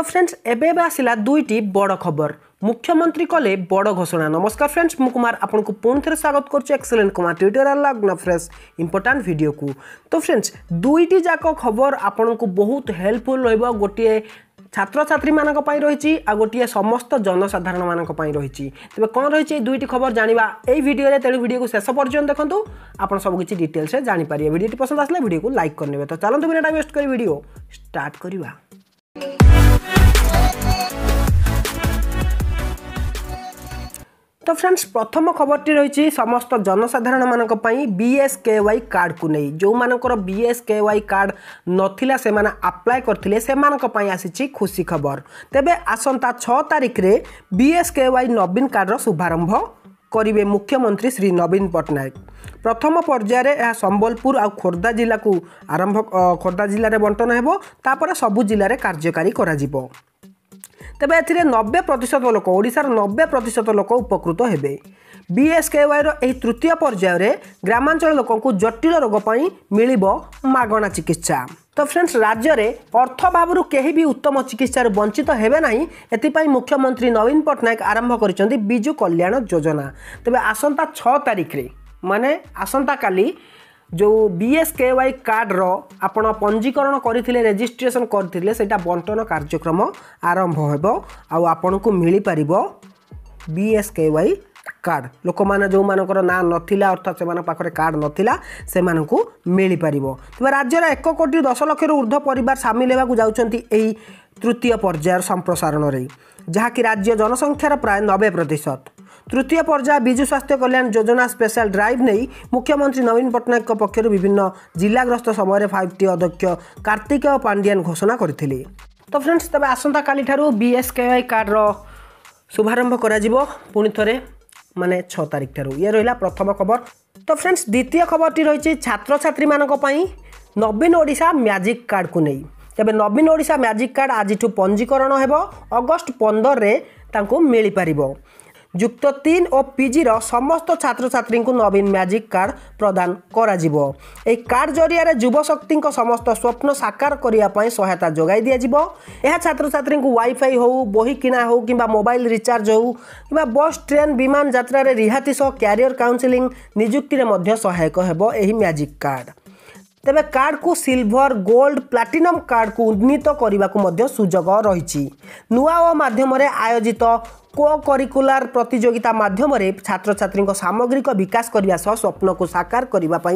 তো ফ্রেন্ডস এবে এবে আসিলা দুইটি বড় খবর মুখ্যমন্ত্রী কলে বড় ঘোষণা নমস্কার ফ্রেন্ডস মু কুমার আপনার পুঁথ স্বাগত করছি এক্সেলেন্ট কুমার টুইটর আর লগ্ন ফ্রেস ইম্পর্টাট ভিডিও কু তো ফ্রেন্ডস দুইটি যাক খবর আপনার বহুত হেল্পফুল রহব গোটিয়ে ছাত্রছাত্রী মানক রয়েছে আর গোটিয়ে সমস্ত জনসাধারণ মানক রয়েছে তবে কম রয়েছে এই দুইটি খবর জাঁয়া এই ভিডিওরে তেমন ভিডিও শেষ পর্যন্ত দেখুন আপনার সব কিছু ডিটেলসে জাঁপারে ভিডিওটি পসন্দ আসলে ভিডিও লাইক করে নেবে তো চলতু বিনা টাইম ওয়েস্ট করে ভিডিও স্টার্ট করা তো ফ্রেন্ডস প্রথম খবরটি রয়েছে সমস্ত জনসাধারণ মানক বিএসকেওয়াই কার্ডকু নেই যেমানকর বিএসকেওয়াই কার্ড নথিলা সেমানে আপ্লাই করলে সেমানক পাই আসিছি খুশি খবর তেবে আসন্তা ছ তারিখরে বিএসকেওয়াই নবীন কার্ডর শুভারম্ভ করবে মুখ্যমন্ত্রী শ্রী নবীন পট্টনাক প্রথম পর্যায়ে সম্বলপুর আোর্ধা জেলা আরম্ভ খোর্ধা জেলার বণ্টন হব তাপরে সবু জেলার কার্যকারী করা ତେବେ ଏଥିରେ ନବେ ପ୍ରତିଶତ ଲୋକ ଓଡ଼ିଶାର ନବେ ପ୍ରତିଶତ ଲୋକ ଉପକୃତ ହେବେ ବିଏସ୍କେୱାଇର ଏହି ତୃତୀୟ ପର୍ଯ୍ୟାୟରେ ଗ୍ରାମାଞ୍ଚଳ ଲୋକଙ୍କୁ ଜଟିଳ ରୋଗ ପାଇଁ ମିଳିବ ମାଗଣା ଚିକିତ୍ସା ତ ଫ୍ରେଣ୍ଡସ୍ ରାଜ୍ୟରେ ଅର୍ଥଭାବରୁ କେହି ବି ଉତ୍ତମ ଚିକିତ୍ସାରୁ ବଞ୍ଚିତ ହେବେ ନାହିଁ ଏଥିପାଇଁ ମୁଖ୍ୟମନ୍ତ୍ରୀ ନବୀନ ପଟ୍ଟନାୟକ ଆରମ୍ଭ କରିଛନ୍ତି ବିଜୁ କଲ୍ୟାଣ ଯୋଜନା ତେବେ ଆସନ୍ତା ଛଅ ତାରିଖରେ ମାନେ ଆସନ୍ତାକାଲି ଯେଉଁ ବି ଏସ୍ କେ ୱାଇ କାର୍ଡ଼ର ଆପଣ ପଞ୍ଜୀକରଣ କରିଥିଲେ ରେଜିଷ୍ଟ୍ରେସନ କରିଥିଲେ ସେଇଟା ବଣ୍ଟନ କାର୍ଯ୍ୟକ୍ରମ ଆରମ୍ଭ ହେବ ଆଉ ଆପଣଙ୍କୁ ମିଳିପାରିବ B S K Y card ଲୋକମାନେ ଯେଉଁମାନଙ୍କର ନାଁ ନଥିଲା ଅର୍ଥାତ୍ ସେମାନଙ୍କ ପାଖରେ କାର୍ଡ଼ ନଥିଲା ସେମାନଙ୍କୁ ମିଳିପାରିବ ତେବେ ରାଜ୍ୟର ଏକ କୋଟି ଦଶ ଲକ୍ଷରୁ ଉର୍ଦ୍ଧ୍ୱ ପରିବାର ସାମିଲ ହେବାକୁ ଯାଉଛନ୍ତି ଏହି ତୃତୀୟ ପର୍ଯ୍ୟାୟର ସମ୍ପ୍ରସାରଣରେ ଯାହାକି ରାଜ୍ୟ ଜନସଂଖ୍ୟାର ପ୍ରାୟ ନବେ ପ୍ରତିଶତ তৃতীয় পর্যায়ে বিজু স্বাস্থ্য কল্যাণ যোজনা স্পেশাল ড্রাইভ নেই মুখ্যমন্ত্রী নবীন পট্টনাক পক্ষ বিভিন্ন জেলাগ্রস্ত সময়ের ফাইভ টি অধ্যক্ষ কার্তিক পাণ্ডিয়ান ঘোষণা করে তো ফ্রেন্ডস তবে আসন্তকালি ঠার বিএসকেওয়াই কার্ডর শুভারম্ভ করা পুনি থরে মানে ছ তারিখ ঠার ইয়ে রহিলা প্রথম খবর তো ফ্রেন্ডস দ্বিতীয় খবরটি রয়েছে ছাত্রছাত্রী মানক পাই নবীন ওড়িশা ম্যাজিক কার্ডকু নেই ତେବେ ନବୀନ ଓଡ଼ିଶା ମ୍ୟାଜିକ୍ କାର୍ଡ଼ ଆଜିଠୁ ପଞ୍ଜୀକରଣ ହେବ ଅଗଷ୍ଟ ପନ୍ଦରରେ ତାଙ୍କୁ ମିଳିପାରିବ যুক্ত তিন ও পিজির সমস্ত ছাত্রছাত্রী নবীন ম্যাজিক কার্ড প্রদান করা এই কার্ড জরিয়া যুবশক্তি সমস্ত স্বপ্ন সাকার করা সহায়তা যোগাই দিয়া ଏହା ଛାତ୍ରଛାତ୍ରୀଙ୍କୁ ୱାଇଫାଇ ହେଉ ବହି କିଣା ହେଉ କିମ୍ବା ମୋବାଇଲ ରିଚାର୍ଜ ହେଉ କିମ୍ବା ବସ୍ ଟ୍ରେନ୍ ବିମାନ ଯାତ୍ରାରେ ରିହାତି ସହ କ୍ୟାରିୟର କାଉନ୍ସେଲିଂ ନିଯୁକ୍ତିରେ ମଧ୍ୟ ସହାୟକ ହେବ ଏହି ମ୍ୟାଜିକ୍ କାର୍ଡ଼ ତେବେ କାର୍ଡ଼କୁ ସିଲଭର ଗୋଲ୍ଡ ପ୍ଲାଟିନମ୍ କାର୍ଡ଼କୁ ଉନ୍ନୀତ କରିବାକୁ ମଧ୍ୟ ସୁଯୋଗ ରହିଛି ନୂଆ ଓ ମାଧ୍ୟମରେ ଆୟୋଜିତ কোকরিকুলার প্রতিযোগিতা মাধ্যমে ছাত্রছাত্রী সামগ্রিক বিকাশ করা সহ স্বপ্নক সাকার করা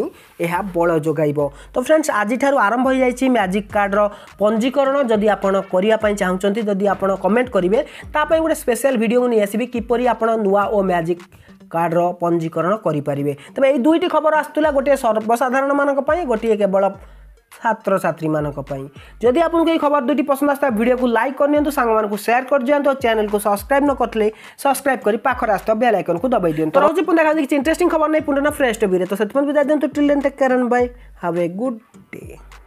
এহা বল যোগাইব তো ফ্রেন্ডস আজিঠার আরম্ভ হয়ে যাই ম্যাজিক কার্ডর পঞ্জীকরণ যদি আপনার করা চাহুমান যদি আপনার কমেন্ট করবে তাপাই গোটে স্পেশাল ভিডিও নিয়ে আসবি কিপর আপনার নূয়া ও ম্যাজিক কার্ডর পঞ্জীকরণ করে পারে তবে এই দুইটি খবর আসুলা গোটিয়ে সর্বসাধারণ মানুষ গোটিয়ে কেবল ছাত্র ছাত্রী মানক পাই যদি আপনার এই খবর দুটি পছন্দ আসা ভিডিও কু লাইক করে নিও সাং মানুষ সেয়ার করে দিও আর চ্যানেল কু সবসক্রাইব ন করলে সবসক্রাইব করে পাখরে আসতে বেল আইকন কু দবাই দিও তো রোজ পুন দেখা কিছু ইন্টারেস্টিং খবর নাই পুনর ফ্রেশ টিভি তো সেপর্যন্ত বিদায় দিও till take care bye have a good day